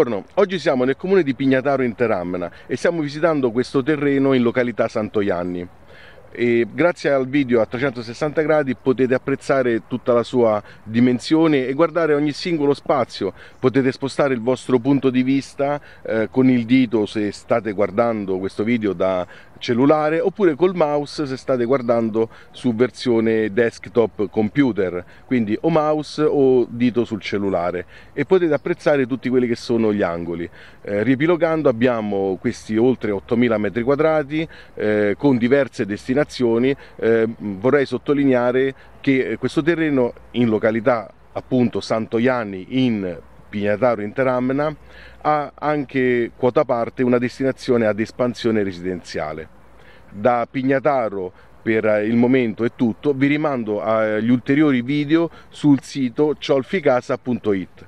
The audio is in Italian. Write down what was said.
Buongiorno, oggi siamo nel comune di Pignataro in Teramna e stiamo visitando questo terreno in località Santoianni. E grazie al video a 360 gradi potete apprezzare tutta la sua dimensione e guardare ogni singolo spazio, potete spostare il vostro punto di vista eh, con il dito se state guardando questo video da cellulare oppure col mouse se state guardando su versione desktop computer quindi o mouse o dito sul cellulare e potete apprezzare tutti quelli che sono gli angoli eh, riepilogando abbiamo questi oltre 8000 metri quadrati eh, con diverse destinazioni eh, vorrei sottolineare che eh, questo terreno in località appunto Santo Ianni in Pignataro in Teramna ha anche quota parte una destinazione ad espansione residenziale. Da Pignataro per il momento è tutto, vi rimando agli ulteriori video sul sito ciolficasa.it.